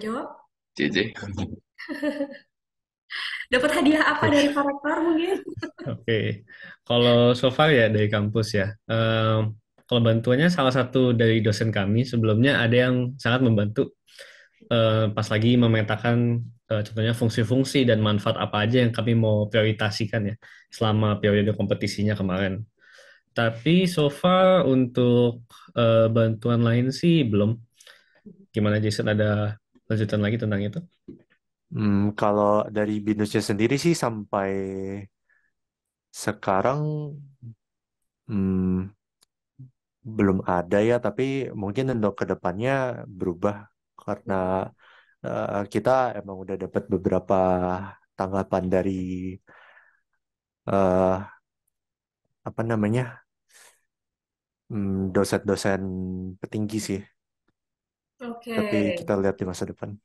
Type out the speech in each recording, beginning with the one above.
jawab? JJ. Dapat hadiah apa dari para rektor mungkin? Oke, okay. kalau so far ya dari kampus ya. Um, kalau bantuannya salah satu dari dosen kami sebelumnya ada yang sangat membantu uh, pas lagi memetakan uh, contohnya fungsi-fungsi dan manfaat apa aja yang kami mau prioritasikan ya selama periode kompetisinya kemarin. Tapi so far untuk uh, bantuan lain sih belum. Gimana Jason ada lanjutan lagi tentang itu? Hmm, kalau dari binusnya sendiri sih sampai sekarang hmm, belum ada ya, tapi mungkin untuk kedepannya berubah karena uh, kita emang udah dapat beberapa tanggapan dari uh, apa namanya hmm, dosen-dosen hmm, petinggi sih Okay. Tapi kita lihat di masa depan.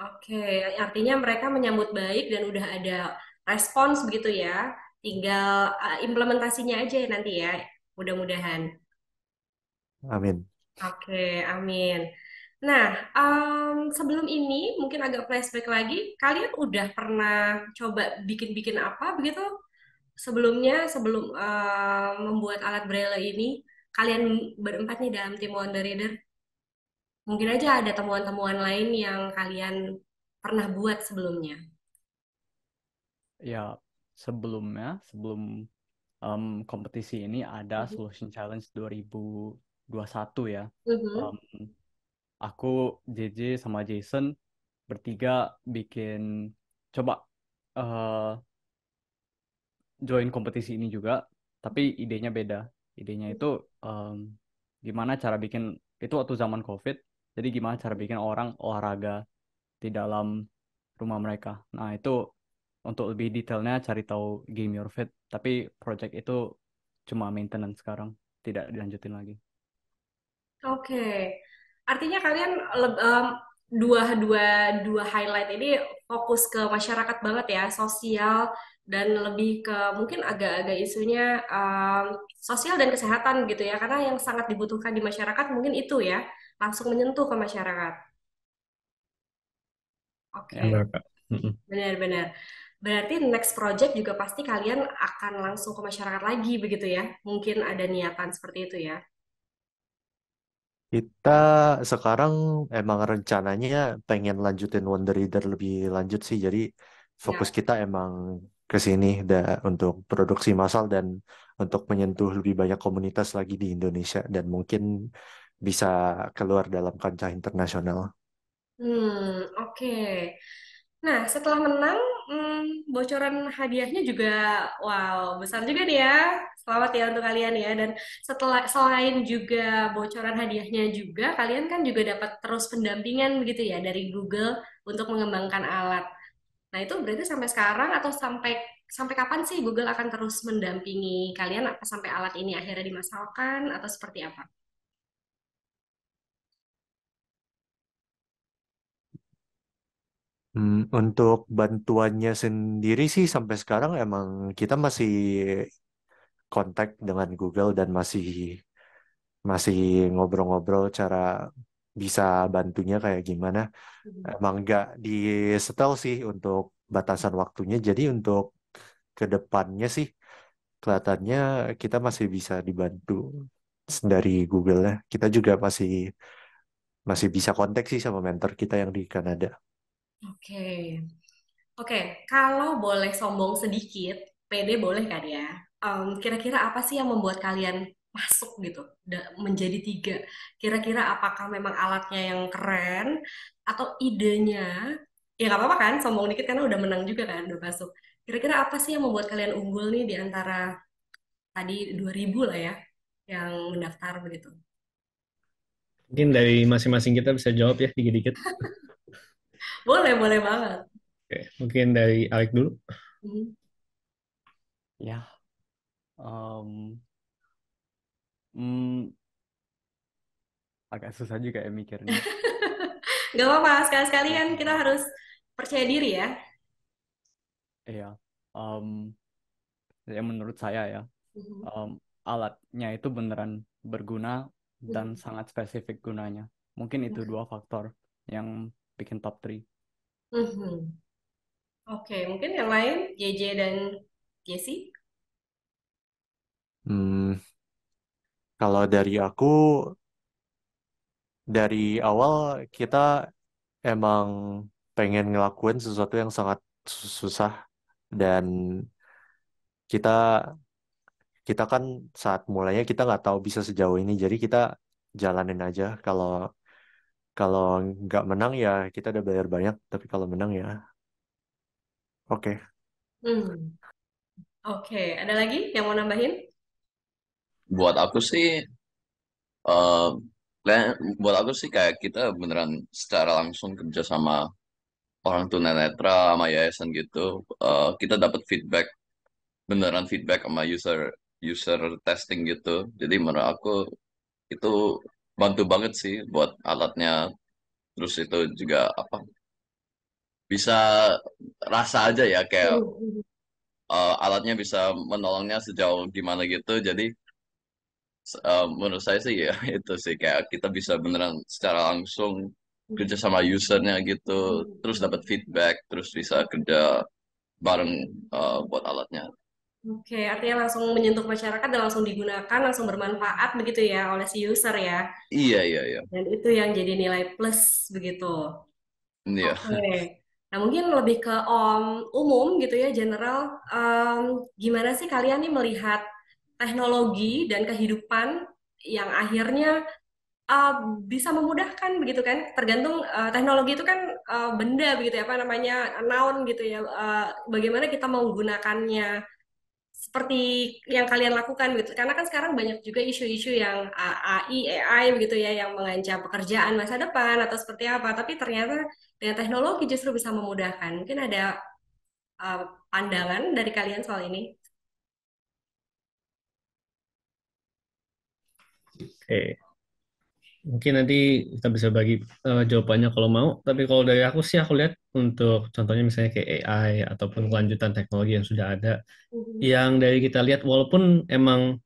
Oke, artinya mereka menyambut baik dan udah ada respons begitu ya. Tinggal eh, implementasinya aja ya nanti ya, mudah-mudahan. Amin. Oke, amin. Nah, um, sebelum ini mungkin agak flashback lagi, kalian udah pernah coba bikin-bikin apa begitu? Sebelumnya, sebelum um, membuat alat braille ini, kalian berempat nih dalam tim Wonder Reader, mungkin aja ada temuan-temuan lain yang kalian pernah buat sebelumnya. Ya, sebelumnya, sebelum um, kompetisi ini ada mm -hmm. Solution Challenge 2021 ya. Mm -hmm. um, aku, JJ, sama Jason bertiga bikin, coba uh, join kompetisi ini juga, tapi idenya beda. Idenya mm-hmm. itu um, gimana cara bikin, itu waktu zaman COVID, jadi gimana cara bikin orang olahraga di dalam rumah mereka. Nah, itu untuk lebih detailnya cari tahu Game Your Fit. Tapi project itu cuma maintenance sekarang, tidak dilanjutin lagi. Oke, okay. artinya kalian um, dua dua dua highlight ini fokus ke masyarakat banget ya, sosial dan lebih ke mungkin agak-agak isunya um, sosial dan kesehatan gitu ya karena yang sangat dibutuhkan di masyarakat mungkin itu ya langsung menyentuh ke masyarakat. Oke. Okay. Benar-benar. Berarti next project juga pasti kalian akan langsung ke masyarakat lagi begitu ya? Mungkin ada niatan seperti itu ya? Kita sekarang emang rencananya pengen lanjutin Wonder Reader lebih lanjut sih. Jadi ya. fokus ya. kita emang ke sini untuk produksi massal dan untuk menyentuh lebih banyak komunitas lagi di Indonesia dan mungkin bisa keluar dalam kancah internasional. Hmm, oke. Okay. Nah, setelah menang, hmm, bocoran hadiahnya juga wow, besar juga nih ya. Selamat ya untuk kalian ya. Dan setelah selain juga bocoran hadiahnya juga, kalian kan juga dapat terus pendampingan begitu ya dari Google untuk mengembangkan alat. Nah itu berarti sampai sekarang atau sampai sampai kapan sih Google akan terus mendampingi kalian apa sampai alat ini akhirnya dimasalkan atau seperti apa? Hmm, untuk bantuannya sendiri sih sampai sekarang emang kita masih kontak dengan Google dan masih masih ngobrol-ngobrol cara bisa bantunya kayak gimana. Mm-hmm. Emang nggak di setel sih untuk batasan waktunya. Jadi untuk kedepannya sih kelihatannya kita masih bisa dibantu dari Google ya. Kita juga masih masih bisa kontak sih sama mentor kita yang di Kanada. Oke. Okay. Oke, okay. kalau boleh sombong sedikit, PD boleh kan ya? kira mmm, kira-kira apa sih yang membuat kalian masuk gitu menjadi tiga kira-kira apakah memang alatnya yang keren atau idenya ya nggak apa-apa kan sombong dikit karena udah menang juga kan udah masuk kira-kira apa sih yang membuat kalian unggul nih di antara tadi 2000 lah ya yang mendaftar begitu mungkin dari masing-masing kita bisa jawab ya dikit-dikit boleh boleh banget Oke, mungkin dari Alek dulu mm -hmm. ya um, agak susah juga ya mikirnya. Gak apa-apa, sekali-sekali kan kita harus percaya diri ya. Iya. Um, ya menurut saya ya, um, alatnya itu beneran berguna dan hmm. sangat spesifik gunanya. Mungkin itu mm-hmm. dua faktor yang bikin top 3. Mm -hmm. Oke, okay, mungkin yang lain JJ dan Jesse? Hmm, kalau dari aku dari awal kita emang pengen ngelakuin sesuatu yang sangat susah dan kita kita kan saat mulainya kita nggak tahu bisa sejauh ini jadi kita jalanin aja kalau kalau nggak menang ya kita udah belajar banyak tapi kalau menang ya oke okay. hmm. oke okay. ada lagi yang mau nambahin buat aku sih uh, dan buat aku sih kayak kita beneran secara langsung kerja sama orang tunanetra sama yayasan gitu, uh, kita dapat feedback beneran feedback sama user user testing gitu. Jadi menurut aku itu bantu banget sih buat alatnya. Terus itu juga apa? Bisa rasa aja ya kayak uh, alatnya bisa menolongnya sejauh gimana gitu. Jadi um, menurut saya sih ya itu sih kayak kita bisa beneran secara langsung kerja sama usernya gitu terus dapat feedback terus bisa kerja bareng uh, buat alatnya oke okay, artinya langsung menyentuh masyarakat dan langsung digunakan langsung bermanfaat begitu ya oleh si user ya iya iya iya dan itu yang jadi nilai plus begitu iya oke okay. Nah, mungkin lebih ke om umum gitu ya, general. Um, gimana sih kalian nih melihat teknologi dan kehidupan yang akhirnya uh, bisa memudahkan begitu kan tergantung uh, teknologi itu kan uh, benda begitu ya apa namanya noun gitu ya uh, bagaimana kita menggunakannya seperti yang kalian lakukan gitu karena kan sekarang banyak juga isu-isu yang AI AI begitu ya yang mengancam pekerjaan masa depan atau seperti apa tapi ternyata dengan teknologi justru bisa memudahkan mungkin ada uh, pandangan dari kalian soal ini Oke. Eh, mungkin nanti kita bisa bagi uh, jawabannya kalau mau. Tapi kalau dari aku sih aku lihat untuk contohnya misalnya kayak AI ataupun kelanjutan teknologi yang sudah ada, mm-hmm. yang dari kita lihat walaupun emang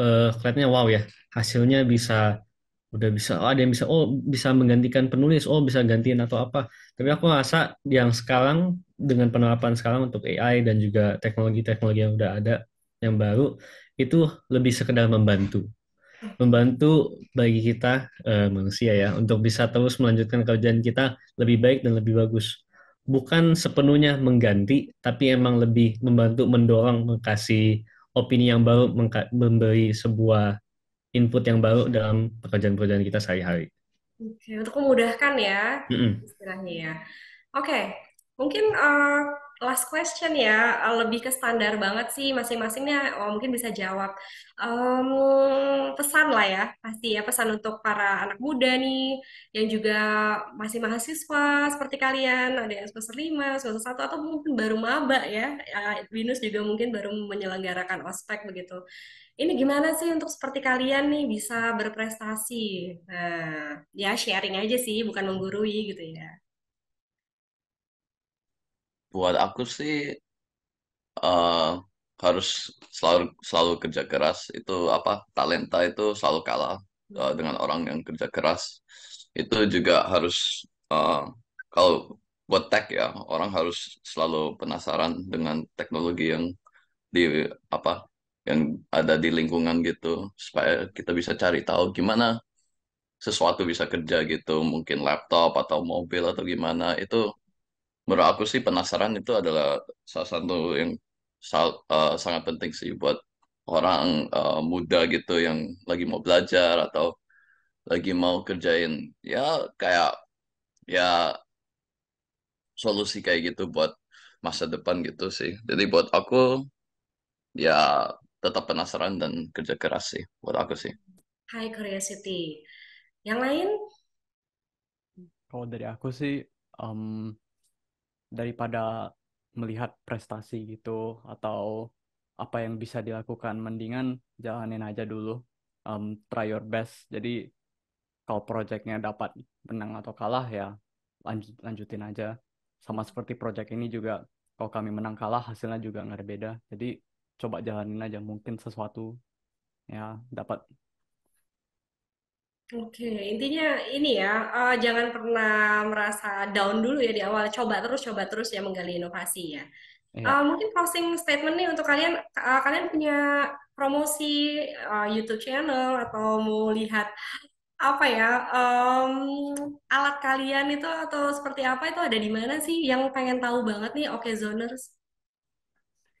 uh, kelihatannya wow ya hasilnya bisa udah bisa oh ada yang bisa oh bisa menggantikan penulis oh bisa gantiin atau apa tapi aku rasa yang sekarang dengan penerapan sekarang untuk AI dan juga teknologi-teknologi yang udah ada yang baru itu lebih sekedar membantu membantu bagi kita uh, manusia ya untuk bisa terus melanjutkan kerjaan kita lebih baik dan lebih bagus. Bukan sepenuhnya mengganti, tapi emang lebih membantu mendorong, mengkasih opini yang baru, memberi sebuah input yang baru dalam pekerjaan-pekerjaan kita sehari-hari. Oke, untuk memudahkan ya mm -mm. istilahnya ya. Oke, mungkin uh, last question ya, eh, lebih ke standar banget sih masing-masingnya. Oh, mungkin bisa jawab um, pesan lah ya, pasti ya pesan untuk para anak muda nih yang juga masih mahasiswa seperti kalian, ada yang semester 5, semester 1 atau mungkin baru maba ya. Binus ya, juga mungkin baru menyelenggarakan ospek begitu. Ini gimana sih untuk seperti kalian nih bisa berprestasi? Nah, ya sharing aja sih, bukan menggurui gitu ya. Buat aku sih uh, harus selalu selalu kerja keras itu apa talenta itu selalu kalah uh, dengan orang yang kerja keras itu juga harus uh, kalau buat tech ya orang harus selalu penasaran dengan teknologi yang di apa yang ada di lingkungan gitu supaya kita bisa cari tahu gimana sesuatu bisa kerja gitu mungkin laptop atau mobil atau gimana itu menurut aku sih penasaran itu adalah salah satu yang sal, uh, sangat penting sih buat orang uh, muda gitu yang lagi mau belajar atau lagi mau kerjain ya kayak ya solusi kayak gitu buat masa depan gitu sih. Jadi buat aku ya tetap penasaran dan kerja keras sih buat aku sih. High curiosity. Yang lain? Kalau dari aku sih um, daripada melihat prestasi gitu atau apa yang bisa dilakukan mendingan jalanin aja dulu um, try your best jadi kalau projectnya dapat menang atau kalah ya lanjut lanjutin aja sama seperti project ini juga kalau kami menang kalah hasilnya juga nggak ada beda jadi coba jalanin aja mungkin sesuatu ya dapat Oke, okay. intinya ini ya, uh, jangan pernah merasa down dulu ya di awal. Coba terus, coba terus ya menggali inovasi ya. Yeah. Iya. Uh, mungkin closing statement nih untuk kalian, uh, kalian punya promosi uh, YouTube channel atau mau lihat apa ya um, alat kalian itu atau seperti apa itu ada di mana sih yang pengen tahu banget nih Oke okay, Zoners?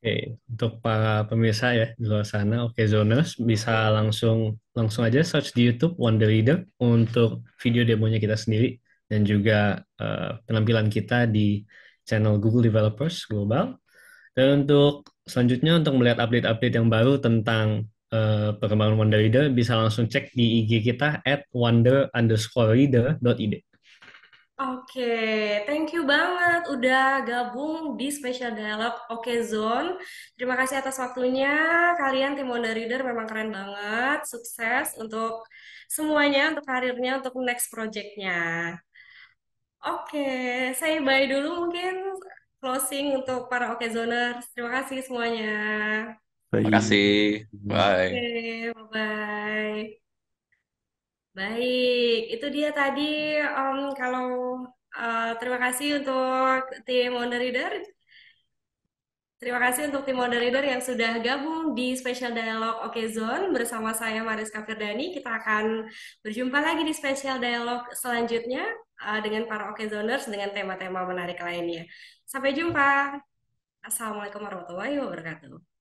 Oke, okay untuk para pemirsa ya di luar sana, oke zoners bisa langsung langsung aja search di YouTube Wonder Reader untuk video demonya kita sendiri dan juga uh, penampilan kita di channel Google Developers Global. Dan untuk selanjutnya untuk melihat update-update yang baru tentang uh, perkembangan Wonder Reader bisa langsung cek di IG kita at wonder underscore Oke, okay. thank you banget udah gabung di Special Dialog Oke Zone. Terima kasih atas waktunya. Kalian tim Wonder Reader memang keren banget. Sukses untuk semuanya, untuk karirnya, untuk next projectnya. Oke, okay. saya bye dulu mungkin closing untuk para Oke Zoner. Terima kasih semuanya. Terima kasih. Bye. Okay, bye. Baik, itu dia tadi um, kalau uh, terima kasih untuk tim moderator reader. Terima kasih untuk tim moderator reader yang sudah gabung di Special Dialog Oke Zone bersama saya Mariska Firdani. Kita akan berjumpa lagi di Special Dialog selanjutnya uh, dengan para Oke Zoners dengan tema-tema menarik lainnya. Sampai jumpa. Assalamualaikum warahmatullahi wabarakatuh.